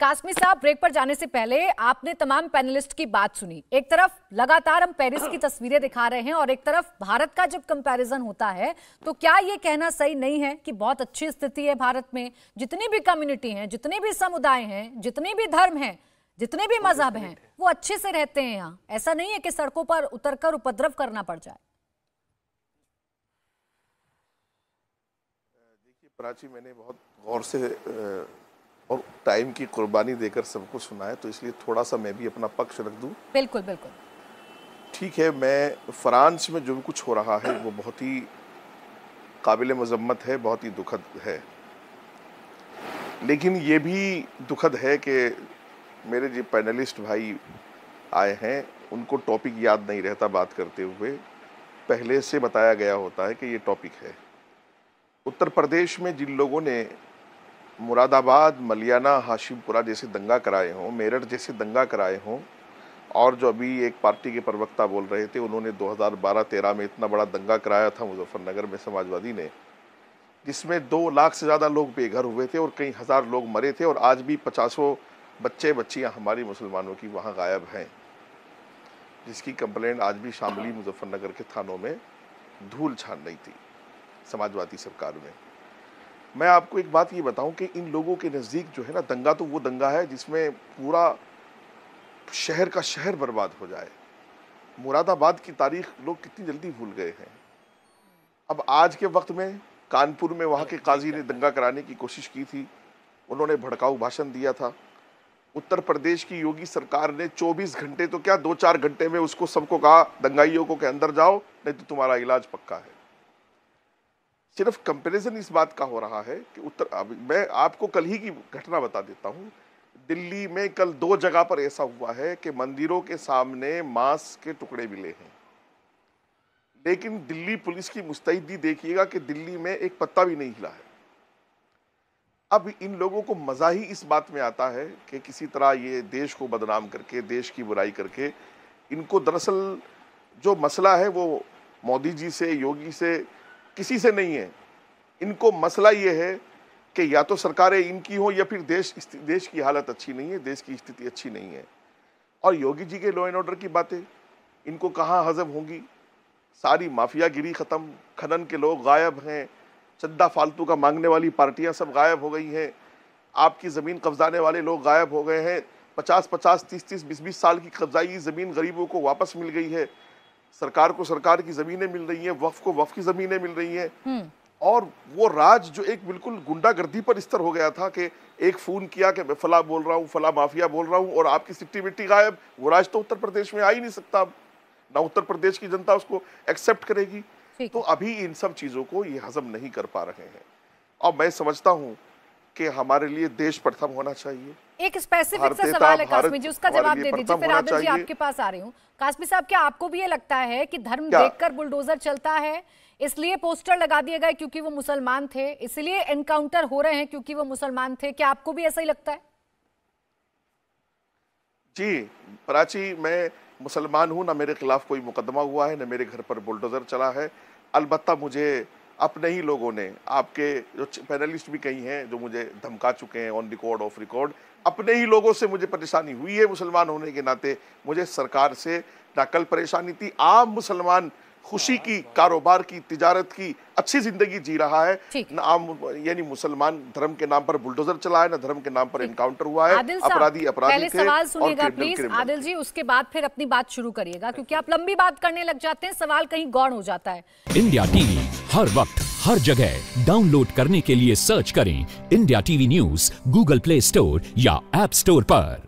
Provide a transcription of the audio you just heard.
कासमी साहब ब्रेक पर जाने से पहले आपने तमाम पैनलिस्ट की बात सुनी एक तरफ लगातार हम पेरिस की तस्वीरें दिखा रहे हैं और एक तरफ भारत का जब कंपैरिजन होता है तो क्या ये कहना सही नहीं है कि बहुत अच्छी स्थिति है भारत में जितनी भी कम्युनिटी है जितने भी समुदाय हैं जितने भी धर्म हैं जितने भी मजहब हैं वो अच्छे से रहते हैं यहाँ ऐसा नहीं है कि सड़कों पर उतरकर उपद्रव करना पड़ जाए प्राची मैंने बहुत गौर से और टाइम की कुर्बानी देकर सबको सुनाए तो इसलिए थोड़ा सा मैं भी अपना पक्ष रख दूँ बिल्कुल बिल्कुल ठीक है मैं फ्रांस में जो भी कुछ हो रहा है वो बहुत ही काबिल मजम्मत है बहुत ही दुखद है लेकिन ये भी दुखद है कि मेरे जो पैनलिस्ट भाई आए हैं उनको टॉपिक याद नहीं रहता बात करते हुए पहले से बताया गया होता है कि ये टॉपिक है उत्तर प्रदेश में जिन लोगों ने मुरादाबाद मलियाना हाशिमपुरा जैसे दंगा कराए हों मेरठ जैसे दंगा कराए हों और जो अभी एक पार्टी के प्रवक्ता बोल रहे थे उन्होंने 2012-13 में इतना बड़ा दंगा कराया था मुजफ्फरनगर में समाजवादी ने जिसमें दो लाख से ज़्यादा लोग बेघर हुए थे और कई हज़ार लोग मरे थे और आज भी पचासों बच्चे बच्चियाँ हमारी मुसलमानों की वहाँ गायब हैं जिसकी कंप्लेंट आज भी शामली मुजफ्फरनगर के थानों में धूल छान रही थी समाजवादी सरकार में मैं आपको एक बात ये बताऊं कि इन लोगों के नज़दीक जो है ना दंगा तो वो दंगा है जिसमें पूरा शहर का शहर बर्बाद हो जाए मुरादाबाद की तारीख लोग कितनी जल्दी भूल गए हैं अब आज के वक्त में कानपुर में वहाँ के काजी ने दंगा कराने की कोशिश की थी उन्होंने भड़काऊ भाषण दिया था उत्तर प्रदेश की योगी सरकार ने 24 घंटे तो क्या दो चार घंटे में उसको सबको कहा दंगाइयों को के अंदर जाओ नहीं तो तुम्हारा इलाज पक्का है सिर्फ कंपैरिजन इस बात का हो रहा है कि उत्तर मैं आपको कल ही की घटना बता देता हूँ दिल्ली में कल दो जगह पर ऐसा हुआ है कि मंदिरों के सामने मांस के टुकड़े मिले हैं लेकिन दिल्ली पुलिस की मुस्तैदी देखिएगा कि दिल्ली में एक पत्ता भी नहीं हिला है अब इन लोगों को मज़ा ही इस बात में आता है कि किसी तरह ये देश को बदनाम करके देश की बुराई करके इनको दरअसल जो मसला है वो मोदी जी से योगी से किसी से नहीं है इनको मसला ये है कि या तो सरकारें इनकी हों या फिर देश देश की हालत अच्छी नहीं है देश की स्थिति अच्छी नहीं है और योगी जी के लॉ एंड ऑर्डर की बातें इनको कहाँ हजम होंगी सारी माफियागिरी ख़त्म खनन के लोग गायब हैं चंदा फालतू का मांगने वाली पार्टियां सब गायब हो गई हैं आपकी ज़मीन कब्जाने वाले लोग गायब हो गए हैं पचास पचास तीस तीस बीस बीस साल की कब्जाई ज़मीन गरीबों को वापस मिल गई है सरकार को सरकार की ज़मीनें मिल रही हैं वफ को वफ की ज़मीनें मिल रही हैं हम्म। और वो राज जो एक बिल्कुल गुंडागर्दी पर स्तर हो गया था कि एक फ़ोन किया कि मैं फला बोल रहा हूँ फला माफिया बोल रहा हूँ और आपकी सिट्टी मिट्टी गायब वो राज तो उत्तर प्रदेश में आ ही नहीं सकता ना उत्तर प्रदेश की जनता उसको एक्सेप्ट करेगी तो अभी इन सब चीज़ों को ये हजम नहीं कर पा रहे हैं और मैं समझता हूँ कि हमारे लिए देश प्रथम होना चाहिए एक स्पेसिफिक सा तो सवाल है कास्मी जी उसका जवाब दे दीजिए फिर आदिल जी आपके पास आ रही हूँ कास्मी साहब क्या आपको भी ये लगता है कि धर्म देखकर बुलडोजर चलता है इसलिए पोस्टर लगा दिए गए क्योंकि वो मुसलमान थे इसलिए एनकाउंटर हो रहे हैं क्योंकि वो मुसलमान थे क्या आपको भी ऐसा ही लगता है जी प्राची मैं मुसलमान हूँ ना मेरे खिलाफ कोई मुकदमा हुआ है ना मेरे घर पर बुलडोजर चला है अलबत्ता मुझे अपने ही लोगों ने आपके जो पैनलिस्ट भी कई हैं जो मुझे धमका चुके हैं ऑन रिकॉर्ड ऑफ रिकॉर्ड अपने ही लोगों से मुझे परेशानी हुई है मुसलमान होने के नाते मुझे सरकार से ना कल परेशानी थी आम मुसलमान खुशी की कारोबार की तिजारत की अच्छी जिंदगी जी रहा है नाम यानी मुसलमान धर्म के नाम पर बुलडोजर चला है ना धर्म के नाम पर इनकाउंटर हुआ है अपराधी अपराधी सवाल सुनिएगा प्लीज आदिल जी उसके बाद फिर अपनी बात शुरू करिएगा क्योंकि आप लंबी बात करने लग जाते हैं सवाल कहीं गौण हो जाता है इंडिया टीवी हर वक्त हर जगह डाउनलोड करने के लिए सर्च करें India TV news Google Play Store या एप स्टोर पर